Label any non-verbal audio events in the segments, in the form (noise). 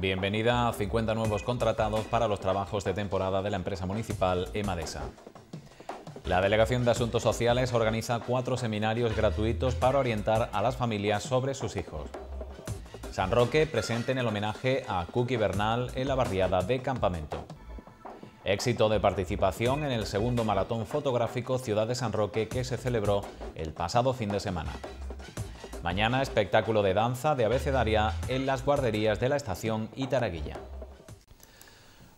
Bienvenida a 50 nuevos contratados para los trabajos de temporada de la empresa municipal Emadesa. La Delegación de Asuntos Sociales organiza cuatro seminarios gratuitos para orientar a las familias sobre sus hijos. San Roque presente en el homenaje a Cookie Bernal en la barriada de Campamento. Éxito de participación en el segundo maratón fotográfico Ciudad de San Roque que se celebró el pasado fin de semana. Mañana espectáculo de danza de abecedaria en las guarderías de la estación Itaraguilla.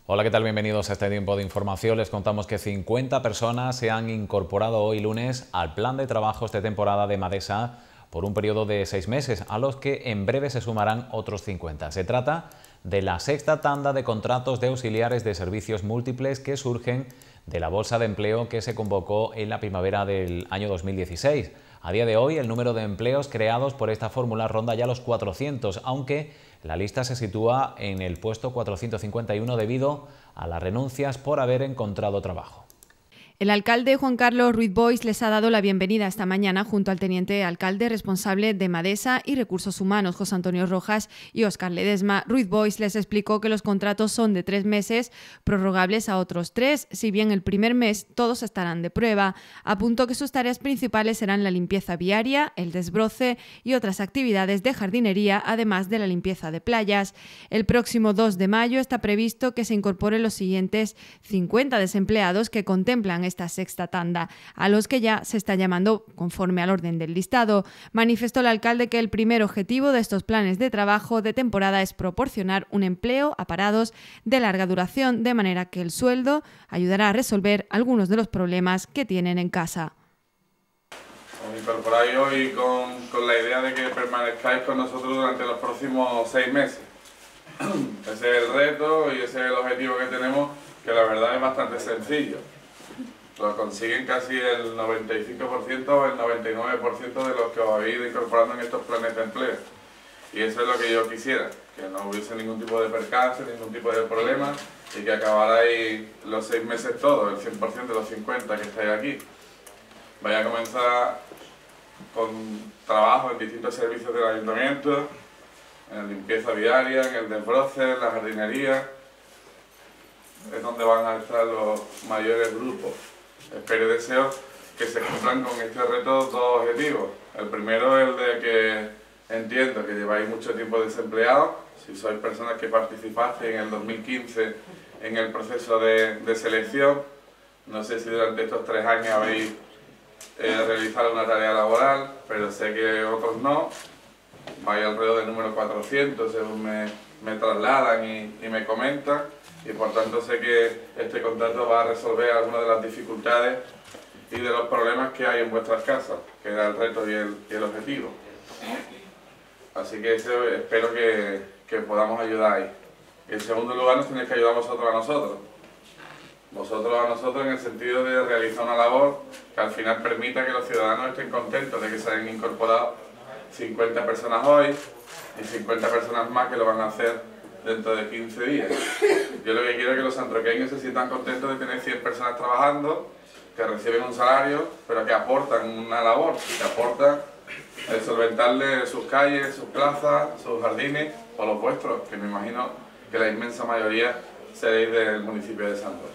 Hola, ¿qué tal? Bienvenidos a este tiempo de información. Les contamos que 50 personas se han incorporado hoy lunes al plan de trabajos de temporada de Madesa por un periodo de seis meses, a los que en breve se sumarán otros 50. Se trata de la sexta tanda de contratos de auxiliares de servicios múltiples que surgen de la bolsa de empleo que se convocó en la primavera del año 2016. A día de hoy, el número de empleos creados por esta fórmula ronda ya los 400, aunque la lista se sitúa en el puesto 451 debido a las renuncias por haber encontrado trabajo. El alcalde Juan Carlos Ruiz Bois les ha dado la bienvenida esta mañana junto al teniente alcalde responsable de Madesa y Recursos Humanos, José Antonio Rojas y Óscar Ledesma. Ruiz Bois les explicó que los contratos son de tres meses, prorrogables a otros tres, si bien el primer mes todos estarán de prueba. Apuntó que sus tareas principales serán la limpieza viaria, el desbroce y otras actividades de jardinería, además de la limpieza de playas. El próximo 2 de mayo está previsto que se incorporen los siguientes 50 desempleados que contemplan esta sexta tanda, a los que ya se está llamando conforme al orden del listado. Manifestó el alcalde que el primer objetivo de estos planes de trabajo de temporada es proporcionar un empleo a parados de larga duración, de manera que el sueldo ayudará a resolver algunos de los problemas que tienen en casa. Os incorporáis hoy con, con la idea de que permanezcáis con nosotros durante los próximos seis meses. (clears throat) Ese es el reto y ese es el objetivo que tenemos, que la verdad es bastante sencillo. Lo consiguen casi el 95% o el 99% de los que os habéis ido incorporando en estos planes de empleo. Y eso es lo que yo quisiera, que no hubiese ningún tipo de percance, ningún tipo de problema y que acabarais los seis meses todos, el 100% de los 50 que estáis aquí. vaya a comenzar con trabajo en distintos servicios del ayuntamiento, en limpieza viaria, en el desbroce, en la jardinería, es donde van a estar los mayores grupos. Espero y deseo que se cumplan con este reto dos objetivos. El primero es el de que entiendo que lleváis mucho tiempo desempleados, si sois personas que participaste en el 2015 en el proceso de, de selección, no sé si durante estos tres años habéis eh, realizado una tarea laboral, pero sé que otros no, vais alrededor del número 400 según me, me trasladan y, y me comentan y por tanto sé que este contrato va a resolver algunas de las dificultades y de los problemas que hay en vuestras casas, que era el reto y el, objetivo. Así que espero que, que, podamos ayudar ahí. Y en segundo lugar nos tenéis que ayudar vosotros a nosotros. Vosotros a nosotros en el sentido de realizar una labor que al final permita que los ciudadanos estén contentos de que se hayan incorporado 50 personas hoy y 50 personas más que lo van a hacer dentro de 15 días. Yo lo que quiero es que los santroqueños se sientan contentos de tener 100 personas trabajando, que reciben un salario, pero que aportan una labor, que aportan el solventarle sus calles, sus plazas, sus jardines, o los vuestros, que me imagino que la inmensa mayoría seréis del municipio de Santos.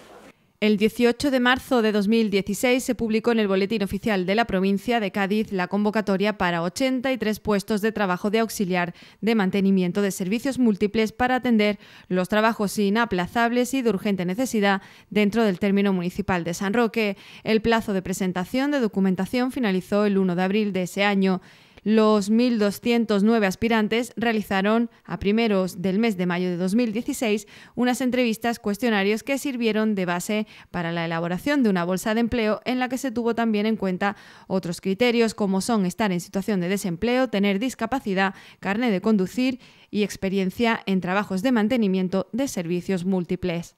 El 18 de marzo de 2016 se publicó en el Boletín Oficial de la Provincia de Cádiz la convocatoria para 83 puestos de trabajo de auxiliar de mantenimiento de servicios múltiples para atender los trabajos inaplazables y de urgente necesidad dentro del término municipal de San Roque. El plazo de presentación de documentación finalizó el 1 de abril de ese año los 1.209 aspirantes realizaron a primeros del mes de mayo de 2016 unas entrevistas cuestionarios que sirvieron de base para la elaboración de una bolsa de empleo en la que se tuvo también en cuenta otros criterios como son estar en situación de desempleo, tener discapacidad, carne de conducir y experiencia en trabajos de mantenimiento de servicios múltiples.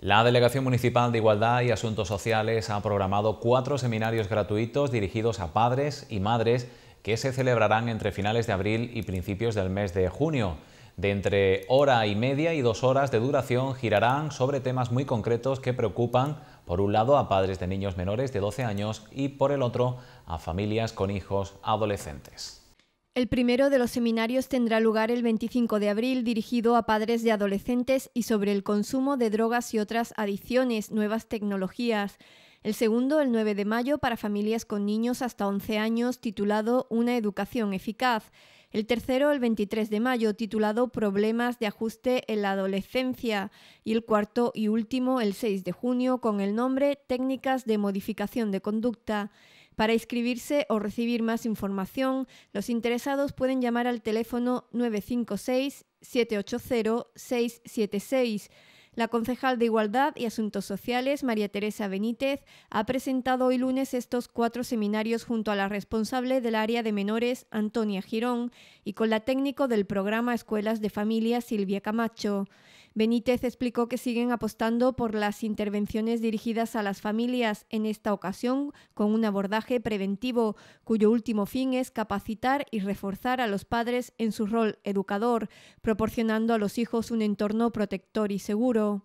La Delegación Municipal de Igualdad y Asuntos Sociales ha programado cuatro seminarios gratuitos dirigidos a padres y madres que se celebrarán entre finales de abril y principios del mes de junio. De entre hora y media y dos horas de duración girarán sobre temas muy concretos que preocupan, por un lado, a padres de niños menores de 12 años y, por el otro, a familias con hijos adolescentes. El primero de los seminarios tendrá lugar el 25 de abril dirigido a padres de adolescentes y sobre el consumo de drogas y otras adicciones, nuevas tecnologías. El segundo, el 9 de mayo, para familias con niños hasta 11 años, titulado Una educación eficaz. El tercero, el 23 de mayo, titulado Problemas de ajuste en la adolescencia. Y el cuarto y último, el 6 de junio, con el nombre Técnicas de modificación de conducta. Para inscribirse o recibir más información, los interesados pueden llamar al teléfono 956-780-676. La concejal de Igualdad y Asuntos Sociales, María Teresa Benítez, ha presentado hoy lunes estos cuatro seminarios junto a la responsable del área de menores, Antonia Girón, y con la técnico del programa Escuelas de Familia, Silvia Camacho. Benítez explicó que siguen apostando por las intervenciones dirigidas a las familias, en esta ocasión con un abordaje preventivo, cuyo último fin es capacitar y reforzar a los padres en su rol educador, proporcionando a los hijos un entorno protector y seguro.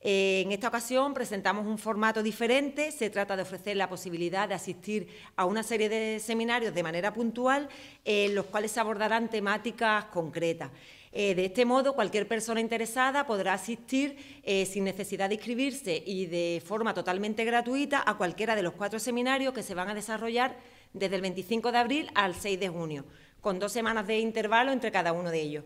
Eh, en esta ocasión presentamos un formato diferente, se trata de ofrecer la posibilidad de asistir a una serie de seminarios de manera puntual, en los cuales se abordarán temáticas concretas. Eh, de este modo, cualquier persona interesada podrá asistir eh, sin necesidad de inscribirse y de forma totalmente gratuita a cualquiera de los cuatro seminarios que se van a desarrollar desde el 25 de abril al 6 de junio, con dos semanas de intervalo entre cada uno de ellos.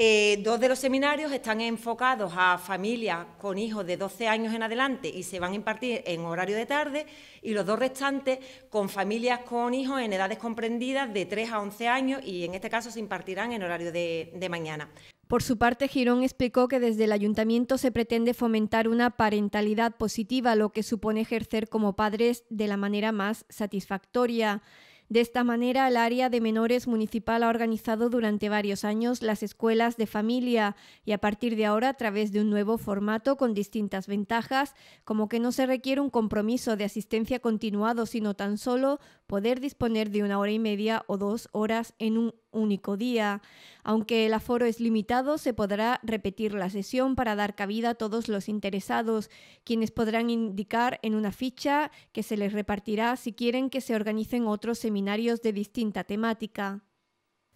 Eh, dos de los seminarios están enfocados a familias con hijos de 12 años en adelante y se van a impartir en horario de tarde y los dos restantes con familias con hijos en edades comprendidas de 3 a 11 años y en este caso se impartirán en horario de, de mañana. Por su parte, Girón explicó que desde el ayuntamiento se pretende fomentar una parentalidad positiva, lo que supone ejercer como padres de la manera más satisfactoria. De esta manera, el área de menores municipal ha organizado durante varios años las escuelas de familia y a partir de ahora a través de un nuevo formato con distintas ventajas, como que no se requiere un compromiso de asistencia continuado, sino tan solo poder disponer de una hora y media o dos horas en un único día. Aunque el aforo es limitado, se podrá repetir la sesión para dar cabida a todos los interesados, quienes podrán indicar en una ficha que se les repartirá si quieren que se organicen otros seminarios de distinta temática.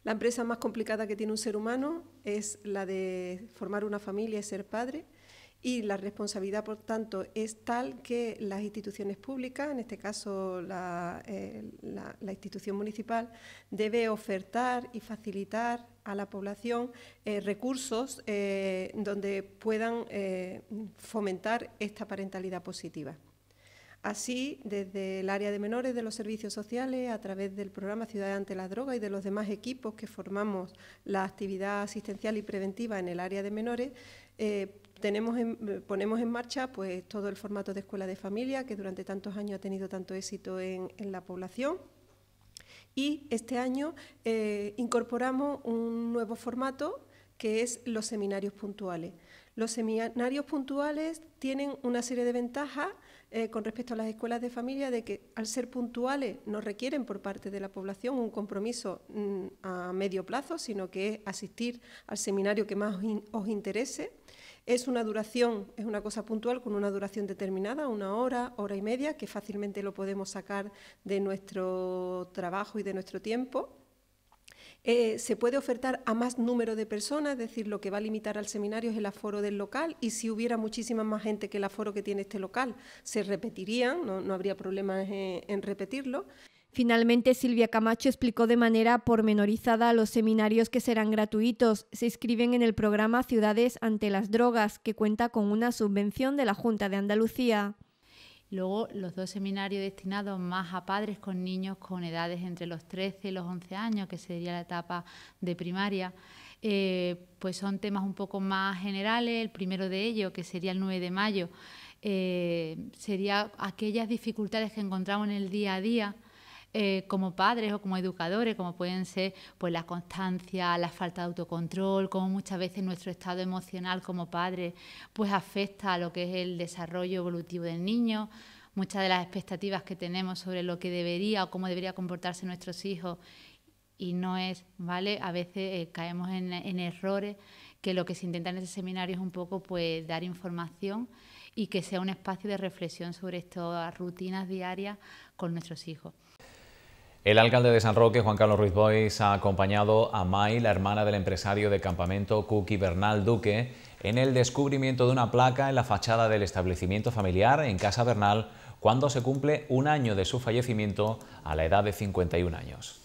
La empresa más complicada que tiene un ser humano es la de formar una familia y ser padre y la responsabilidad, por tanto, es tal que las instituciones públicas, en este caso la, eh, institución municipal, debe ofertar y facilitar a la población eh, recursos eh, donde puedan fomentar esta parentalidad positiva. Así, desde el área de menores de los servicios sociales, a través del programa Ciudad ante la Droga y de los demás equipos que formamos la actividad asistencial y preventiva en el área de menores, eh, ponemos en marcha pues todo el formato de escuela de familia que durante tantos años ha tenido tanto éxito en, la población. Y este año eh, incorporamos un nuevo formato que es los seminarios puntuales. Los seminarios puntuales tienen una serie de ventajas eh, con respecto a las escuelas de familia de que al ser puntuales no requieren por parte de la población un compromiso mm, a medio plazo, sino que es asistir al seminario que más os interese es una duración, es una cosa puntual con una duración determinada, una hora, hora y media, que fácilmente lo podemos sacar de nuestro trabajo y de nuestro tiempo. Eh, se puede ofertar a más número de personas, es decir, lo que va a limitar al seminario es el aforo del local y si hubiera muchísima más gente que el aforo que tiene este local, se repetirían, no, habría problemas en repetirlo. Finalmente, Silvia Camacho explicó de manera pormenorizada los seminarios que serán gratuitos. Se inscriben en el programa Ciudades ante las Drogas, que cuenta con una subvención de la Junta de Andalucía. Luego, los dos seminarios destinados más a padres con niños con edades entre los 13 y los 11 años, que sería la etapa de primaria, eh, pues son temas un poco más generales. El primero de ellos, que sería el 9 de mayo, eh, sería aquellas dificultades que encontramos en el día a día eh, como padres o como educadores, como pueden ser pues, la constancia, la falta de autocontrol, como muchas veces nuestro estado emocional como padres pues, afecta a lo que es el desarrollo evolutivo del niño. Muchas de las expectativas que tenemos sobre lo que debería o cómo debería comportarse nuestros hijos y no es, ¿vale? A veces eh, caemos en, errores que lo que se intenta en ese seminario es un poco pues dar información y que sea un espacio de reflexión sobre estas rutinas diarias con nuestros hijos. El alcalde de San Roque, Juan Carlos Ruiz Bois, ha acompañado a Mai, la hermana del empresario de campamento Cookie Bernal Duque, en el descubrimiento de una placa en la fachada del establecimiento familiar en Casa Bernal, cuando se cumple un año de su fallecimiento a la edad de 51 años.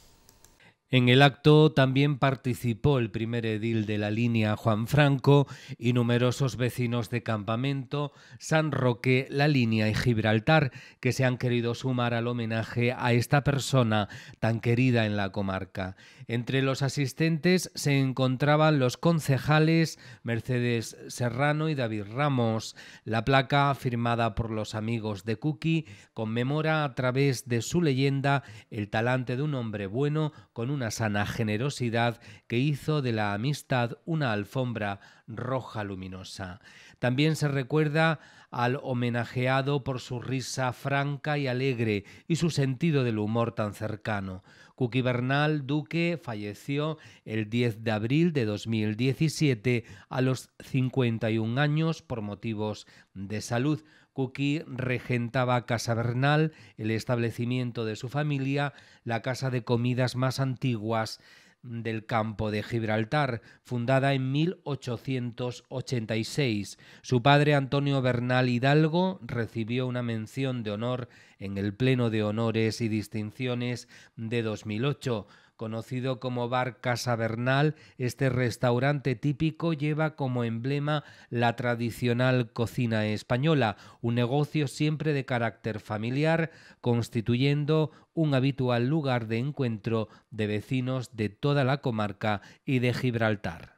En el acto también participó el primer edil de la línea Juan Franco y numerosos vecinos de Campamento, San Roque, La Línea y Gibraltar que se han querido sumar al homenaje a esta persona tan querida en la comarca. Entre los asistentes se encontraban los concejales Mercedes Serrano y David Ramos. La placa firmada por los amigos de Cookie conmemora a través de su leyenda el talante de un hombre bueno con un una sana generosidad que hizo de la amistad una alfombra roja luminosa. También se recuerda al homenajeado por su risa franca y alegre y su sentido del humor tan cercano. Cuqui Bernal Duque falleció el 10 de abril de 2017 a los 51 años por motivos de salud. Cookie regentaba Casa Bernal, el establecimiento de su familia, la casa de comidas más antiguas del campo de Gibraltar, fundada en 1886. Su padre Antonio Bernal Hidalgo recibió una mención de honor en el Pleno de Honores y Distinciones de 2008. Conocido como Bar Casa Bernal, este restaurante típico lleva como emblema la tradicional cocina española, un negocio siempre de carácter familiar, constituyendo un habitual lugar de encuentro de vecinos de toda la comarca y de Gibraltar.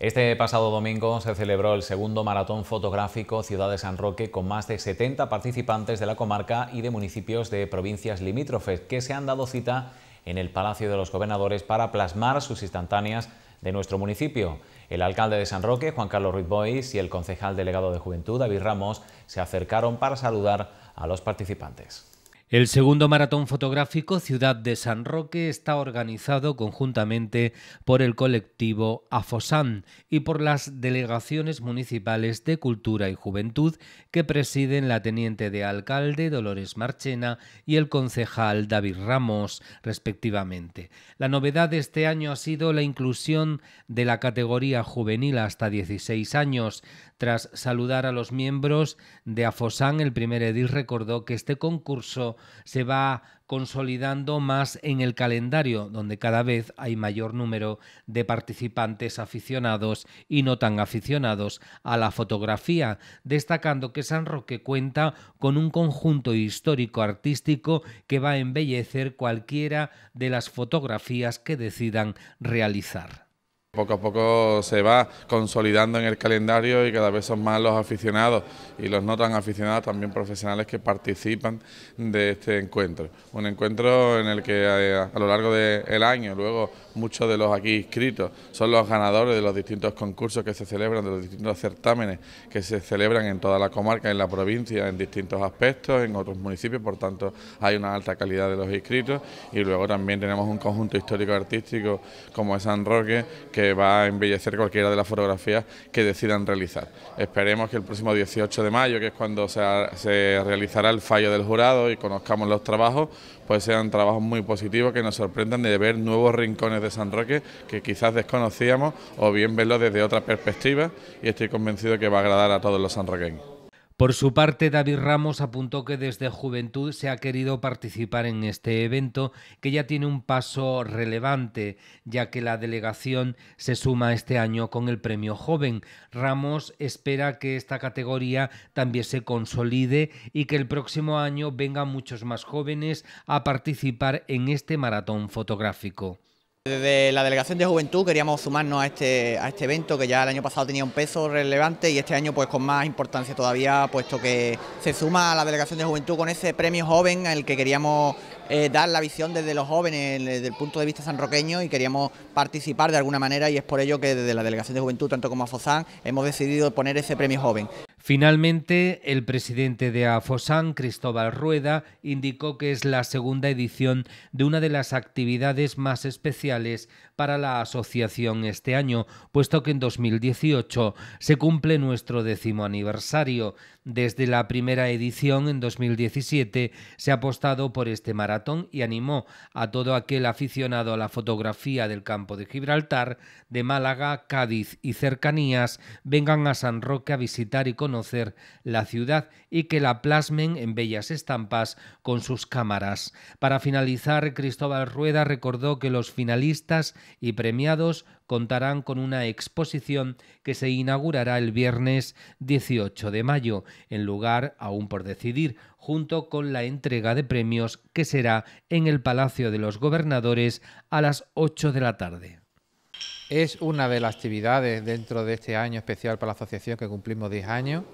Este pasado domingo se celebró el segundo maratón fotográfico Ciudad de San Roque con más de 70 participantes de la comarca y de municipios de provincias limítrofes que se han dado cita en el Palacio de los Gobernadores para plasmar sus instantáneas de nuestro municipio. El alcalde de San Roque, Juan Carlos Ruiz Bois, y el concejal delegado de Juventud, David Ramos, se acercaron para saludar a los participantes. El segundo maratón fotográfico Ciudad de San Roque está organizado conjuntamente por el colectivo AFOSAN y por las delegaciones municipales de Cultura y Juventud que presiden la teniente de alcalde Dolores Marchena y el concejal David Ramos, respectivamente. La novedad de este año ha sido la inclusión de la categoría juvenil hasta 16 años, tras saludar a los miembros de AFOSAN, el primer edil recordó que este concurso se va consolidando más en el calendario, donde cada vez hay mayor número de participantes aficionados y no tan aficionados a la fotografía, destacando que San Roque cuenta con un conjunto histórico artístico que va a embellecer cualquiera de las fotografías que decidan realizar. Poco a poco se va consolidando en el calendario y cada vez son más los aficionados y los no tan aficionados, también profesionales que participan de este encuentro. Un encuentro en el que eh, a, lo largo del año, luego muchos de los aquí inscritos son los ganadores de los distintos concursos que se celebran, de los distintos certámenes que se celebran en toda la comarca, en la provincia, en distintos aspectos, en otros municipios, por tanto hay una alta calidad de los inscritos y luego también tenemos un conjunto histórico artístico como es San Roque que va a embellecer cualquiera de las fotografías que decidan realizar. Esperemos que el próximo 18 de mayo, que es cuando se, realizará el fallo del jurado y conozcamos los trabajos, pues sean trabajos muy positivos que nos sorprendan de ver nuevos rincones de San Roque que quizás desconocíamos o bien verlos desde otra perspectiva y estoy convencido que va a agradar a todos los sanroqueños. Por su parte, David Ramos apuntó que desde Juventud se ha querido participar en este evento, que ya tiene un paso relevante, ya que la delegación se suma este año con el Premio Joven. Ramos espera que esta categoría también se consolide y que el próximo año vengan muchos más jóvenes a participar en este maratón fotográfico. Desde la Delegación de Juventud queríamos sumarnos a este, este evento que ya el año pasado tenía un peso relevante y este año pues con más importancia todavía, puesto que se suma a la Delegación de Juventud con ese premio joven al que queríamos eh, dar la visión desde los jóvenes, eh, desde el punto de vista sanroqueño y queríamos participar de alguna manera y es por ello que desde la Delegación de Juventud, tanto como a hemos decidido poner ese premio joven. Finalmente, el presidente de AFOSAN, Cristóbal Rueda, indicó que es la segunda edición de una de las actividades más especiales para la asociación este año, puesto que en 2018 se cumple nuestro décimo aniversario. Desde la primera edición en 2017 se ha apostado por este maratón y animó a todo aquel aficionado a la fotografía del campo de Gibraltar, de Málaga, Cádiz y cercanías, vengan a San Roque a visitar y conocer la ciudad y que la plasmen en bellas estampas con sus cámaras. Para finalizar, Cristóbal Rueda recordó que los finalistas y premiados contarán con una exposición que se inaugurará el viernes 18 de mayo, en lugar aún por decidir, junto con la entrega de premios que será en el Palacio de los Gobernadores a las 8 de la tarde. Es una de las actividades dentro de este año especial para la asociación que cumplimos 10 años.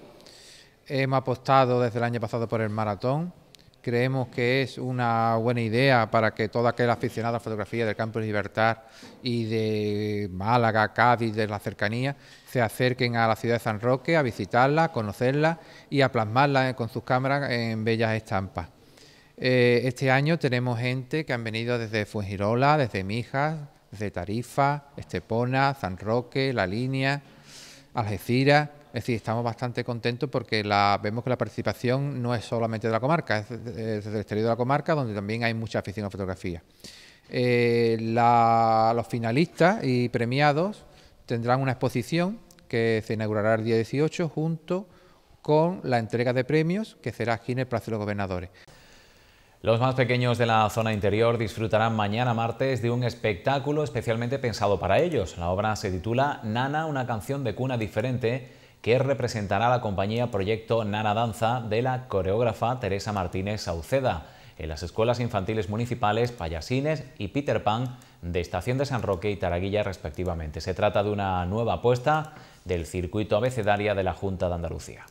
Hemos apostado desde el año pasado por el maratón creemos que es una buena idea para que toda aquella aficionada a la fotografía del Campo de Libertad y de Málaga, Cádiz, de la cercanía, se acerquen a la ciudad de San Roque a visitarla, a conocerla y a plasmarla con sus cámaras en bellas estampas. Eh, este año tenemos gente que han venido desde Fuengirola, desde Mijas, desde Tarifa, Estepona, San Roque, La Línea, Algeciras es decir, estamos bastante contentos porque vemos que la participación no es solamente de la comarca, es del eh, exterior de la comarca, donde también hay mucha afición a fotografía. Eh, los finalistas y premiados tendrán una exposición que se inaugurará el día 18 junto con la entrega de premios que será aquí en el Plaza de los Gobernadores. Los más pequeños de la zona interior disfrutarán mañana martes de un espectáculo especialmente pensado para ellos. La obra se titula Nana, una canción de cuna diferente que representará la compañía Proyecto Nana Danza de la coreógrafa Teresa Martínez Sauceda en las escuelas infantiles municipales Payasines y Peter Pan de Estación de San Roque y Taraguilla respectivamente. Se trata de una nueva apuesta del circuito abecedaria de la Junta de Andalucía.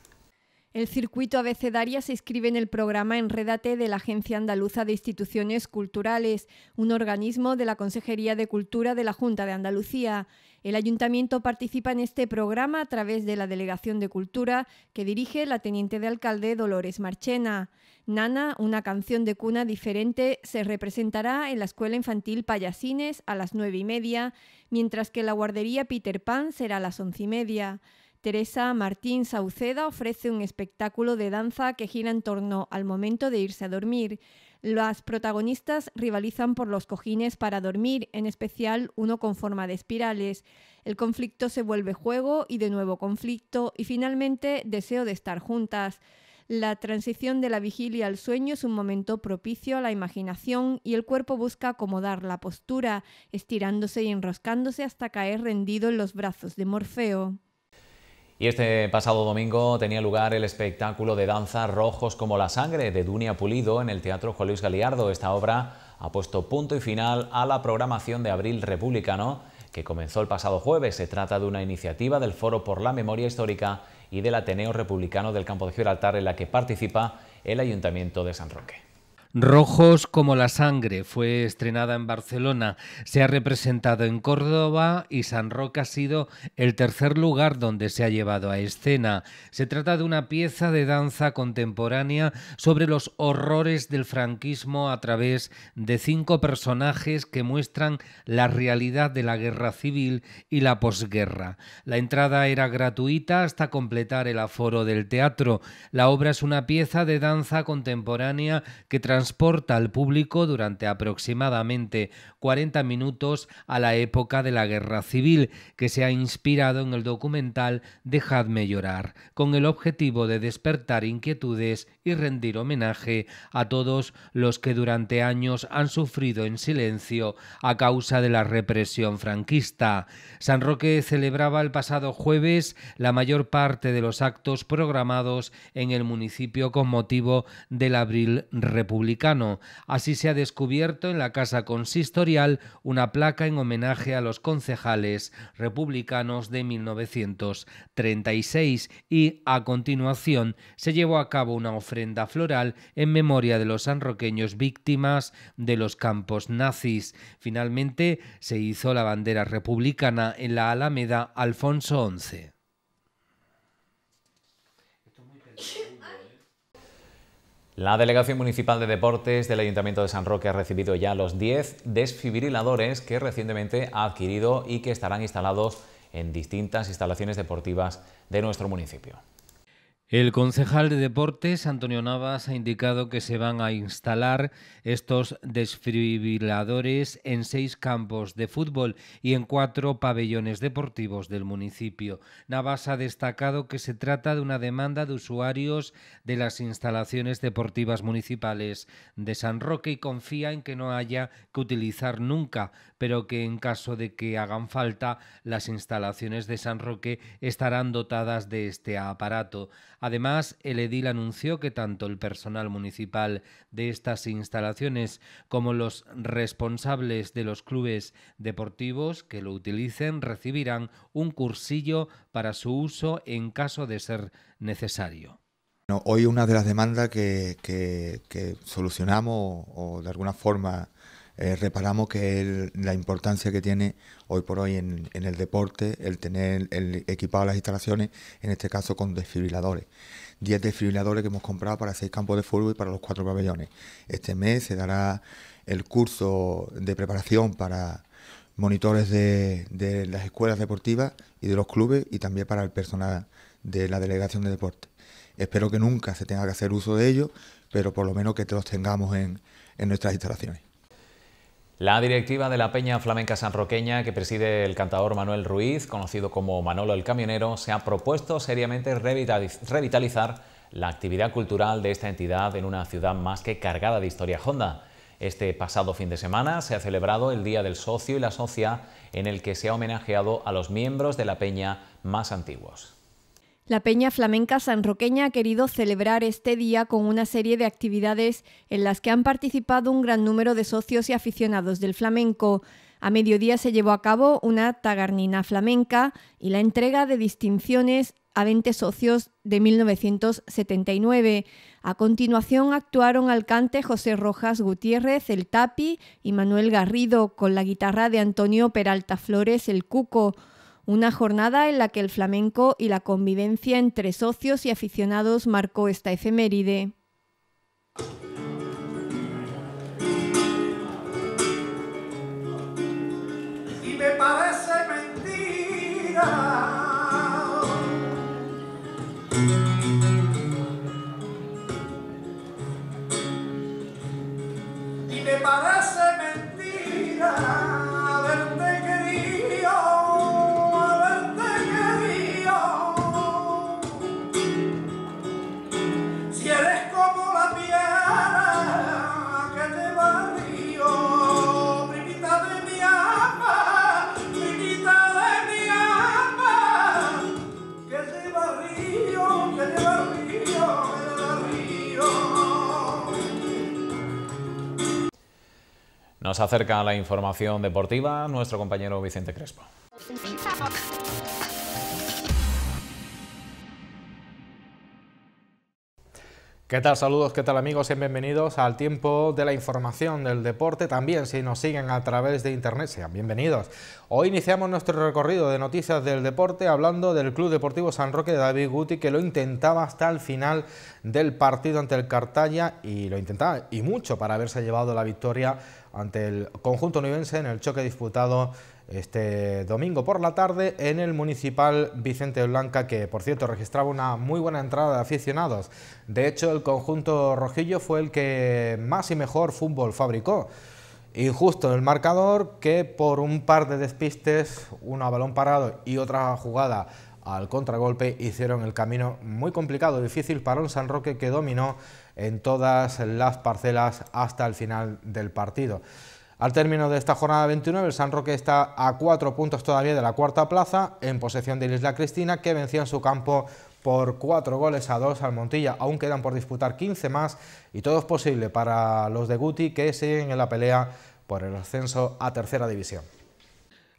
El circuito abecedaria se inscribe en el programa Enrédate de la Agencia Andaluza de Instituciones Culturales, un organismo de la Consejería de Cultura de la Junta de Andalucía. El ayuntamiento participa en este programa a través de la Delegación de Cultura que dirige la teniente de alcalde Dolores Marchena. Nana, una canción de cuna diferente, se representará en la Escuela Infantil Payasines a las nueve y media, mientras que la guardería Peter Pan será a las once y media. Teresa Martín Sauceda ofrece un espectáculo de danza que gira en torno al momento de irse a dormir. Las protagonistas rivalizan por los cojines para dormir, en especial uno con forma de espirales. El conflicto se vuelve juego y de nuevo conflicto y finalmente deseo de estar juntas. La transición de la vigilia al sueño es un momento propicio a la imaginación y el cuerpo busca acomodar la postura, estirándose y enroscándose hasta caer rendido en los brazos de Morfeo. Y este pasado domingo tenía lugar el espectáculo de danza Rojos como la sangre de Dunia Pulido en el Teatro Juan Luis Galiardo. Esta obra ha puesto punto y final a la programación de Abril Republicano que comenzó el pasado jueves. Se trata de una iniciativa del Foro por la Memoria Histórica y del Ateneo Republicano del Campo de Gibraltar en la que participa el Ayuntamiento de San Roque. Rojos como la sangre fue estrenada en Barcelona, se ha representado en Córdoba y San Roque ha sido el tercer lugar donde se ha llevado a escena. Se trata de una pieza de danza contemporánea sobre los horrores del franquismo a través de cinco personajes que muestran la realidad de la guerra civil y la posguerra. La entrada era gratuita hasta completar el aforo del teatro. La obra es una pieza de danza contemporánea que transporta al público durante aproximadamente 40 minutos a la época de la Guerra Civil, que se ha inspirado en el documental Dejadme llorar, con el objetivo de despertar inquietudes y rendir homenaje a todos los que durante años han sufrido en silencio a causa de la represión franquista. San Roque celebraba el pasado jueves la mayor parte de los actos programados en el municipio con motivo del abril republicano Así se ha descubierto en la Casa Consistorial una placa en homenaje a los concejales republicanos de 1936 y, a continuación, se llevó a cabo una ofrenda floral en memoria de los sanroqueños víctimas de los campos nazis. Finalmente, se hizo la bandera republicana en la Alameda Alfonso XI. La Delegación Municipal de Deportes del Ayuntamiento de San Roque ha recibido ya los 10 desfibriladores que recientemente ha adquirido y que estarán instalados en distintas instalaciones deportivas de nuestro municipio. El concejal de Deportes, Antonio Navas, ha indicado que se van a instalar estos desfibriladores en seis campos de fútbol y en cuatro pabellones deportivos del municipio. Navas ha destacado que se trata de una demanda de usuarios de las instalaciones deportivas municipales de San Roque y confía en que no haya que utilizar nunca pero que en caso de que hagan falta, las instalaciones de San Roque estarán dotadas de este aparato. Además, el edil anunció que tanto el personal municipal de estas instalaciones como los responsables de los clubes deportivos que lo utilicen recibirán un cursillo para su uso en caso de ser necesario. hoy una de las demandas que, solucionamos o de alguna forma eh, reparamos que la importancia que tiene hoy por hoy en, el deporte el tener el equipado las instalaciones, en este caso con desfibriladores. 10 desfibriladores que hemos comprado para seis campos de fútbol y para los cuatro pabellones. Este mes se dará el curso de preparación para monitores de, las escuelas deportivas y de los clubes y también para el personal de la delegación de deporte. Espero que nunca se tenga que hacer uso de ellos, pero por lo menos que los tengamos en nuestras instalaciones. La directiva de la Peña Flamenca Sanroqueña, que preside el cantador Manuel Ruiz, conocido como Manolo el Camionero, se ha propuesto seriamente revitalizar la actividad cultural de esta entidad en una ciudad más que cargada de historia honda. Este pasado fin de semana se ha celebrado el Día del Socio y la Socia, en el que se ha homenajeado a los miembros de la Peña más antiguos. La Peña Flamenca Sanroqueña ha querido celebrar este día con una serie de actividades en las que han participado un gran número de socios y aficionados del flamenco. A mediodía se llevó a cabo una tagarnina flamenca y la entrega de distinciones a 20 socios de 1979. A continuación actuaron al cante José Rojas Gutiérrez, el Tapi y Manuel Garrido, con la guitarra de Antonio Peralta Flores, el Cuco. Una jornada en la que el flamenco y la convivencia entre socios y aficionados marcó esta efeméride. acerca la información deportiva nuestro compañero Vicente Crespo. ¿Qué tal? Saludos, ¿qué tal amigos? Y bienvenidos al tiempo de la información del deporte. También si nos siguen a través de internet, sean bienvenidos. Hoy iniciamos nuestro recorrido de noticias del deporte hablando del Club Deportivo San Roque de David Guti que lo intentaba hasta el final del partido ante el Cartaya y lo intentaba y mucho para haberse llevado la victoria ante el conjunto nivense en el choque disputado este domingo por la tarde en el Municipal Vicente Blanca, que por cierto registraba una muy buena entrada de aficionados. De hecho, el conjunto rojillo fue el que más y mejor fútbol fabricó. Injusto en el marcador que por un par de despistes, uno a balón parado y otra jugada al contragolpe, hicieron el camino muy complicado, difícil para un San Roque que dominó en todas las parcelas hasta el final del partido. Al término de esta jornada 29, el San Roque está a cuatro puntos todavía de la cuarta plaza, en posesión de Isla Cristina, que venció en su campo por cuatro goles a dos al Montilla. Aún quedan por disputar 15 más y todo es posible para los de Guti, que siguen en la pelea por el ascenso a tercera división.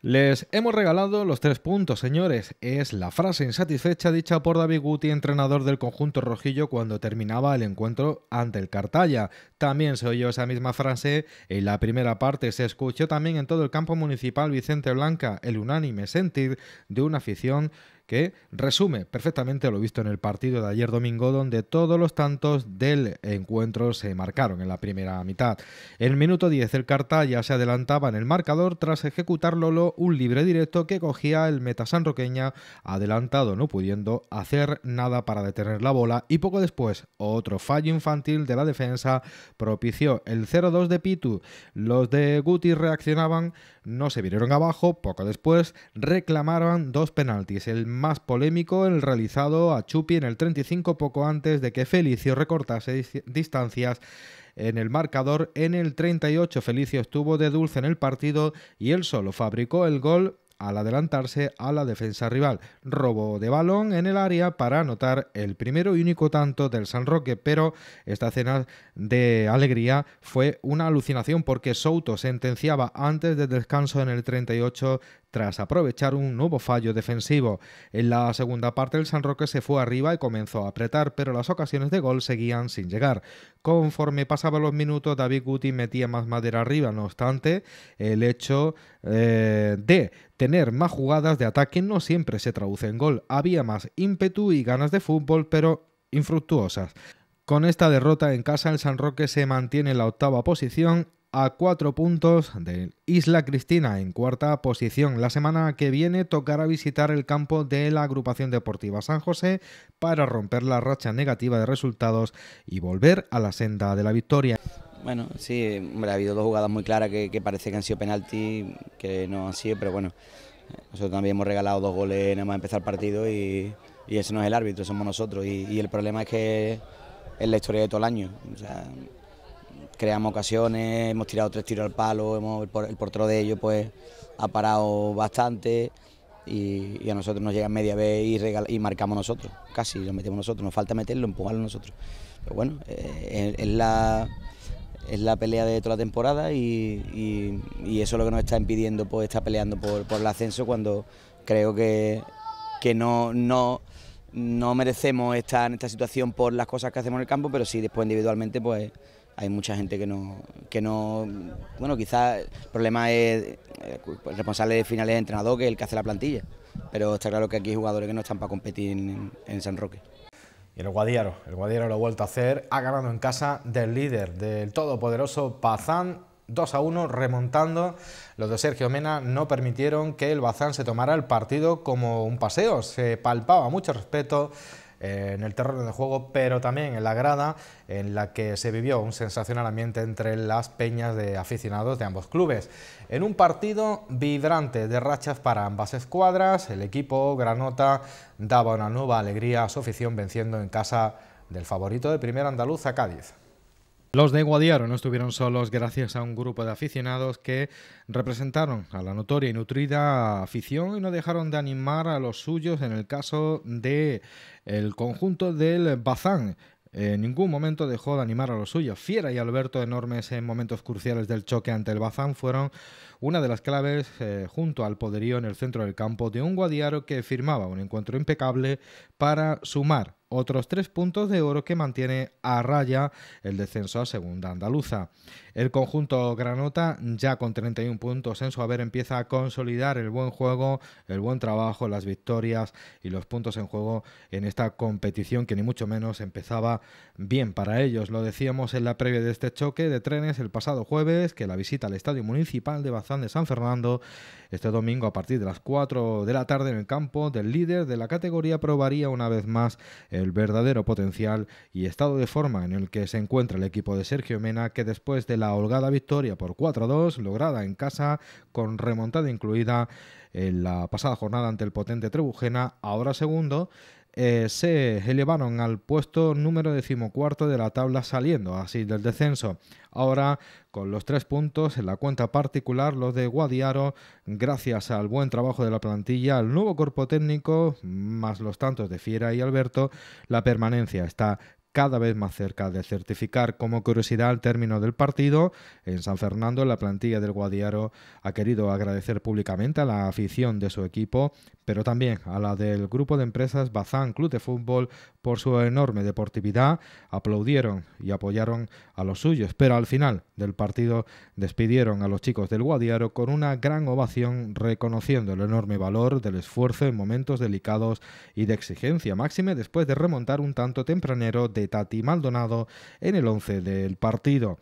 Les hemos regalado los tres puntos, señores. Es la frase insatisfecha dicha por David Guti, entrenador del conjunto rojillo, cuando terminaba el encuentro ante el Cartalla. También se oyó esa misma frase en la primera parte. Se escuchó también en todo el campo municipal Vicente Blanca el unánime sentir de una afición que resume perfectamente lo visto en el partido de ayer domingo, donde todos los tantos del encuentro se marcaron en la primera mitad. En el minuto 10 el Carta ya se adelantaba en el marcador tras ejecutar Lolo un libre directo que cogía el Meta Sanroqueña adelantado, no pudiendo hacer nada para detener la bola y poco después otro fallo infantil de la defensa propició el 0-2 de Pitu. Los de Guti reaccionaban, no se vinieron abajo, poco después reclamaban dos penaltis. El más polémico el realizado a Chupi en el 35 poco antes de que Felicio recortase distancias en el marcador. En el 38 Felicio estuvo de dulce en el partido y él solo fabricó el gol al adelantarse a la defensa rival. robó de balón en el área para anotar el primero y único tanto del San Roque, pero esta cena de alegría fue una alucinación porque Souto sentenciaba antes del descanso en el 38 tras aprovechar un nuevo fallo defensivo. En la segunda parte el San Roque se fue arriba y comenzó a apretar, pero las ocasiones de gol seguían sin llegar. Conforme pasaban los minutos, David Guti metía más madera arriba, no obstante, el hecho eh, de Tener más jugadas de ataque no siempre se traduce en gol. Había más ímpetu y ganas de fútbol, pero infructuosas. Con esta derrota en casa, el San Roque se mantiene en la octava posición a cuatro puntos de Isla Cristina en cuarta posición. La semana que viene tocará visitar el campo de la agrupación deportiva San José para romper la racha negativa de resultados y volver a la senda de la victoria. Bueno, sí, hombre, ha habido dos jugadas muy claras que, parece que han sido penalti, que no han sido, pero bueno, nosotros también hemos regalado dos goles nada más empezar el partido y, ese no es el árbitro, somos nosotros. Y, el problema es que es la historia de todo el año. O sea, creamos ocasiones, hemos tirado tres tiros al palo, hemos, el portero de ellos pues ha parado bastante y, a nosotros nos llegan media vez y, y marcamos nosotros, casi lo metemos nosotros, nos falta meterlo, empujarlo nosotros. Pero bueno, eh, es la es la pelea de toda la temporada y, eso es lo que nos está impidiendo pues, estar peleando por, el ascenso cuando creo que, no, merecemos estar en esta situación por las cosas que hacemos en el campo, pero sí después individualmente pues hay mucha gente que no, bueno quizás el problema es eh, responsable de finales de entrenador que es el que hace la plantilla, pero está claro que aquí hay jugadores que no están para competir en San Roque. Y el Guadiaro, el Guadiaro lo ha vuelto a hacer, ha ganado en casa del líder, del todopoderoso Bazán, 2 a 1 remontando. Los de Sergio Mena no permitieron que el Bazán se tomara el partido como un paseo. Se palpaba mucho respeto eh, en el terreno de juego, pero también en la grada, en la que se vivió un sensacional ambiente entre las peñas de aficionados de ambos clubes. En un partido vibrante de rachas para ambas escuadras, el equipo Granota daba una nueva alegría a su afición venciendo en casa del favorito de primer andaluz a Cádiz. Los de Guadiaro no estuvieron solos gracias a un grupo de aficionados que representaron a la notoria y nutrida afición y no dejaron de animar a los suyos en el caso de el conjunto del Bazán. En ningún momento dejó de animar a los suyos. Fiera y Alberto, enormes en momentos cruciales del choque ante el Bazán, fueron una de las claves eh, junto al poderío en el centro del campo de un Guadiaro que firmaba un encuentro impecable para sumar otros tres puntos de oro que mantiene a raya el descenso a segunda andaluza. El conjunto Granota, ya con 31 puntos en su haber, empieza a consolidar el buen juego, el buen trabajo, las victorias y los puntos en juego en esta competición que ni mucho menos empezaba bien para ellos. Lo decíamos en la previa de este choque de trenes el pasado jueves, que la visita al Estadio Municipal de Bazán de San Fernando este domingo a partir de las 4 de la tarde en el campo del líder de la categoría probaría una vez más el verdadero potencial y estado de forma en el que se encuentra el equipo de Sergio Mena, que después de la holgada victoria por 4-2 lograda en casa con remontada incluida en la pasada jornada ante el potente Trebujena, ahora segundo. Eh, se elevaron al puesto número decimocuarto de la tabla saliendo así del descenso. Ahora, con los tres puntos en la cuenta particular, los de Guadiaro, gracias al buen trabajo de la plantilla, al nuevo cuerpo técnico, más los tantos de Fiera y Alberto, la permanencia está cada vez más cerca de certificar. Como curiosidad, al término del partido, en San Fernando, la plantilla del Guadiaro ha querido agradecer públicamente a la afición de su equipo pero también a la del grupo de empresas Bazán Club de Fútbol por su enorme deportividad, aplaudieron y apoyaron a los suyos, pero al final del partido despidieron a los chicos del Guadiaro con una gran ovación reconociendo el enorme valor del esfuerzo en momentos delicados y de exigencia máxima después de remontar un tanto tempranero de Tati Maldonado en el 11 del partido.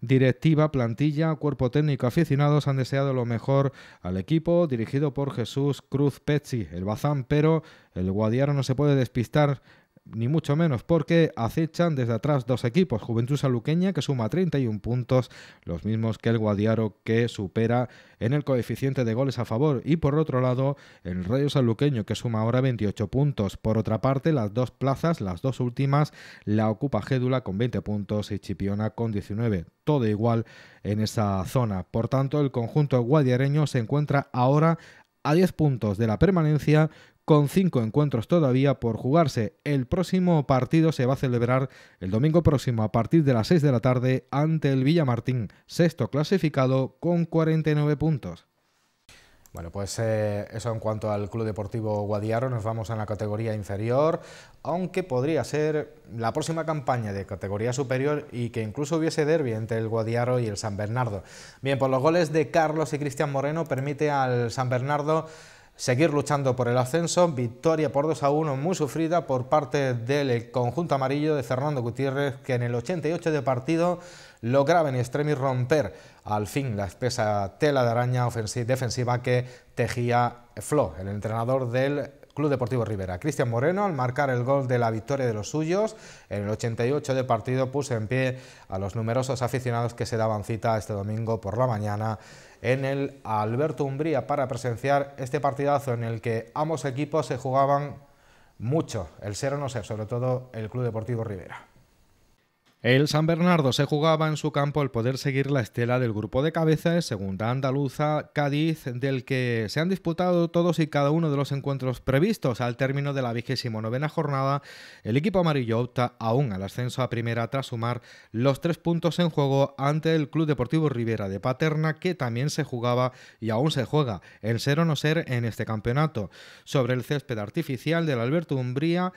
Directiva, plantilla, cuerpo técnico, aficionados han deseado lo mejor al equipo dirigido por Jesús Cruz Pezzi, el Bazán, pero el Guadiaro no se puede despistar ni mucho menos, porque acechan desde atrás dos equipos, Juventud Saluqueña que suma 31 puntos, los mismos que el Guadiaro que supera en el coeficiente de goles a favor y por otro lado el Rayo Saluqueño que suma ahora 28 puntos. Por otra parte, las dos plazas, las dos últimas, la ocupa Gédula con 20 puntos y Chipiona con 19. Todo igual en esa zona. Por tanto, el conjunto guadiareño se encuentra ahora a 10 puntos de la permanencia con cinco encuentros todavía por jugarse. El próximo partido se va a celebrar el domingo próximo a partir de las 6 de la tarde ante el Villamartín, sexto clasificado con 49 puntos. Bueno, pues eh, eso en cuanto al Club Deportivo Guadiaro, nos vamos a la categoría inferior, aunque podría ser la próxima campaña de categoría superior y que incluso hubiese derbi entre el Guadiaro y el San Bernardo. Bien, por los goles de Carlos y Cristian Moreno permite al San Bernardo seguir luchando por el ascenso. Victoria por 2 a 1, muy sufrida por parte del conjunto amarillo de Fernando Gutiérrez, que en el 88 de partido lograba en extremis romper al fin la espesa tela de araña defensiva que tejía Flo, el entrenador del Club Deportivo Rivera. Cristian Moreno, al marcar el gol de la victoria de los suyos, en el 88 de partido puso en pie a los numerosos aficionados que se daban cita este domingo por la mañana en el Alberto Umbría para presenciar este partidazo en el que ambos equipos se jugaban mucho, el ser o no ser, sobre todo el Club Deportivo Rivera. El San Bernardo se jugaba en su campo el poder seguir la estela del grupo de cabeza Segunda Andaluza Cádiz, del que se han disputado todos y cada uno de los encuentros previstos. Al término de la vigésimo novena jornada, el equipo amarillo opta aún al ascenso a primera tras sumar los tres puntos en juego ante el Club Deportivo Rivera de Paterna, que también se jugaba y aún se juega el ser o no ser en este campeonato. Sobre el césped artificial del Alberto Umbría,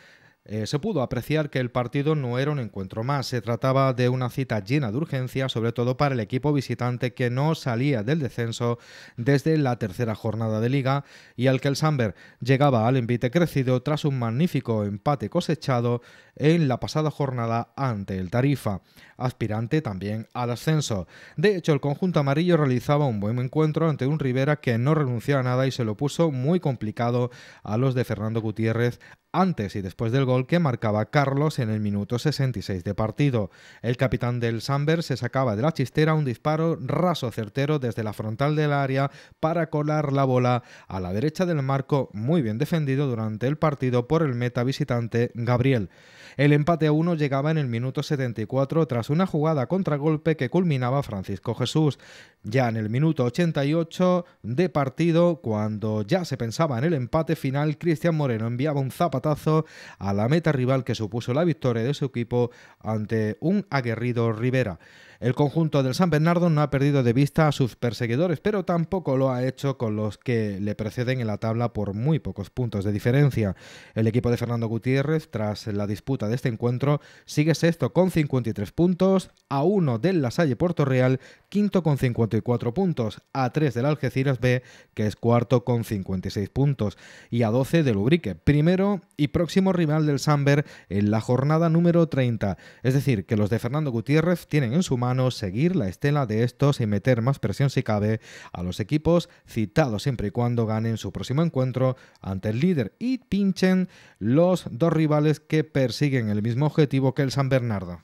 eh, se pudo apreciar que el partido no era un encuentro más, se trataba de una cita llena de urgencia, sobre todo para el equipo visitante que no salía del descenso desde la tercera jornada de liga y al que el Samber llegaba al envite crecido tras un magnífico empate cosechado en la pasada jornada ante el Tarifa, aspirante también al ascenso. De hecho, el conjunto amarillo realizaba un buen encuentro ante un Rivera que no renunció a nada y se lo puso muy complicado a los de Fernando Gutiérrez antes y después del gol que marcaba Carlos en el minuto 66 de partido. El capitán del Samber se sacaba de la chistera un disparo raso certero desde la frontal del área para colar la bola a la derecha del marco, muy bien defendido durante el partido por el meta visitante Gabriel. El empate a uno llegaba en el minuto 74 tras una jugada contragolpe que culminaba Francisco Jesús. Ya en el minuto 88 de partido, cuando ya se pensaba en el empate final, Cristian Moreno enviaba un zapatazo a la meta rival que supuso la victoria de su equipo ante un aguerrido Rivera. El conjunto del San Bernardo no ha perdido de vista a sus perseguidores, pero tampoco lo ha hecho con los que le preceden en la tabla por muy pocos puntos de diferencia. El equipo de Fernando Gutiérrez, tras la disputa de este encuentro, sigue sexto con 53 puntos, a uno del Lasalle Puerto Real, quinto con 54 puntos, a 3 del Algeciras B, que es cuarto con 56 puntos, y a 12 del Ubrique, primero y próximo rival del Samber en la jornada número 30. Es decir, que los de Fernando Gutiérrez tienen en su mano seguir la estela de estos y meter más presión si cabe a los equipos citados siempre y cuando ganen su próximo encuentro ante el líder y pinchen los dos rivales que persiguen el mismo objetivo que el San Bernardo.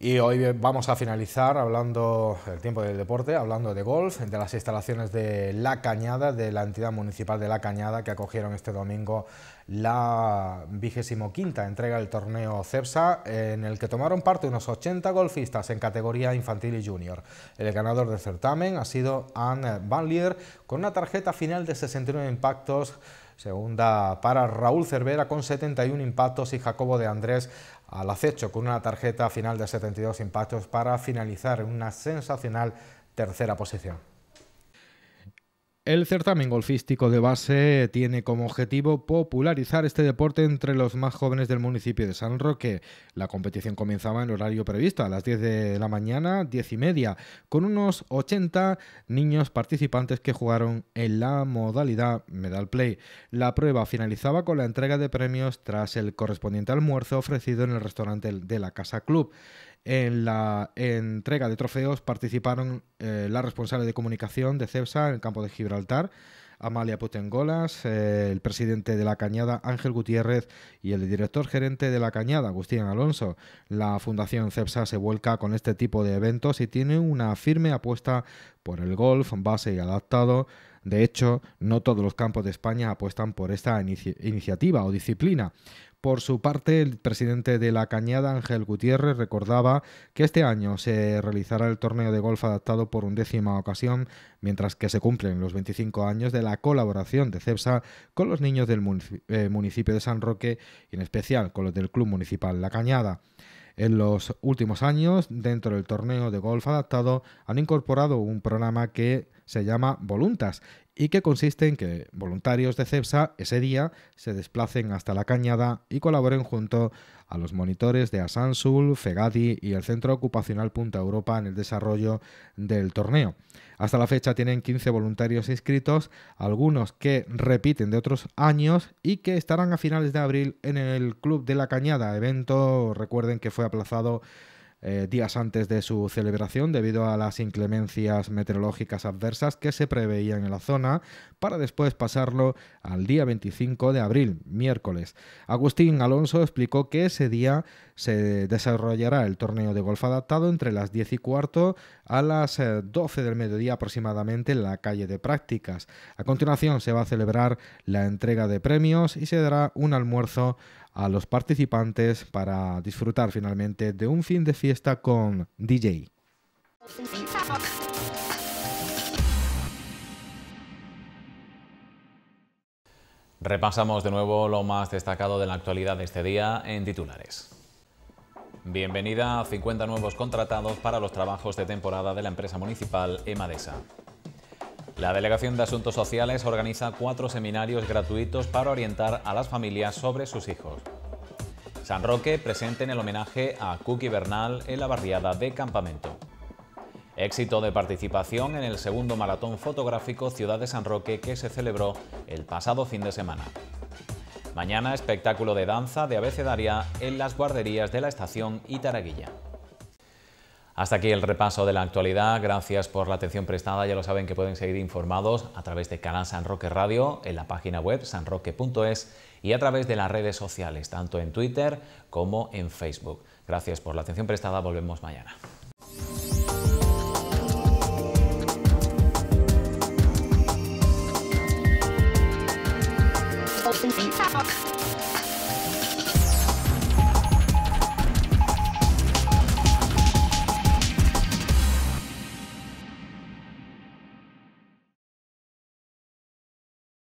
Y hoy vamos a finalizar hablando el tiempo del deporte, hablando de golf, de las instalaciones de La Cañada, de la entidad municipal de La Cañada, que acogieron este domingo la vigésimo quinta entrega del torneo CEPSA, en el que tomaron parte unos 80 golfistas en categoría infantil y junior. El ganador del certamen ha sido Anne Van con una tarjeta final de 69 impactos segunda para Raúl Cervera con 71 impactos y Jacobo de Andrés al acecho con una tarjeta final de 72 impactos para finalizar en una sensacional tercera posición. El certamen golfístico de base tiene como objetivo popularizar este deporte entre los más jóvenes del municipio de San Roque. La competición comenzaba en horario previsto a las 10 de la mañana, 10 y media, con unos 80 niños participantes que jugaron en la modalidad Medal Play. La prueba finalizaba con la entrega de premios tras el correspondiente almuerzo ofrecido en el restaurante de la Casa Club. En la entrega de trofeos participaron eh, la responsable de comunicación de CEPSA en el campo de Gibraltar, Amalia Putengolas, eh, el presidente de La Cañada, Ángel Gutiérrez, y el director gerente de La Cañada, Agustín Alonso. La Fundación CEPSA se vuelca con este tipo de eventos y tiene una firme apuesta por el golf, base y adaptado, de hecho, no todos los campos de España apuestan por esta iniciativa o disciplina. Por su parte, el presidente de la Cañada, Ángel Gutiérrez, recordaba que este año se realizará el torneo de golf adaptado por undécima ocasión, mientras que se cumplen los 25 años de la colaboración de CEPSA con los niños del eh, municipio de San Roque y en especial con los del Club Municipal La Cañada. En los últimos años, dentro del torneo de golf adaptado, han incorporado un programa que se llama Voluntas y que consiste en que voluntarios de CEPSA ese día se desplacen hasta la cañada y colaboren junto a los monitores de Asansul, Fegadi y el Centro Ocupacional Punta Europa en el desarrollo del torneo. Hasta la fecha tienen 15 voluntarios inscritos, algunos que repiten de otros años y que estarán a finales de abril en el Club de la Cañada, evento recuerden que fue aplazado eh, días antes de su celebración debido a las inclemencias meteorológicas adversas que se preveían en la zona, para después pasarlo al día 25 de abril, miércoles. Agustín Alonso explicó que ese día se desarrollará el torneo de golf adaptado entre las 10 y cuarto a las 12 eh, del mediodía aproximadamente en la calle de prácticas. A continuación se va a celebrar la entrega de premios y se dará un almuerzo a los participantes para disfrutar finalmente de un fin de fiesta con DJ. Repasamos de nuevo lo más destacado de la actualidad de este día en titulares. Bienvenida a 50 nuevos contratados para los trabajos de temporada de la empresa municipal Emadesa. La Delegación de Asuntos Sociales organiza cuatro seminarios gratuitos para orientar a las familias sobre sus hijos. San Roque presente en el homenaje a Cookie Bernal en la barriada de Campamento. Éxito de participación en el segundo maratón fotográfico Ciudad de San Roque que se celebró el pasado fin de semana. Mañana espectáculo de danza de abecedaria en las guarderías de la estación Itaraguilla. Hasta aquí el repaso de la actualidad. Gracias por la atención prestada. Ya lo saben que pueden seguir informados a través de Canal San Roque Radio, en la página web sanroque.es y a través de las redes sociales, tanto en Twitter como en Facebook. Gracias por la atención prestada. Volvemos mañana.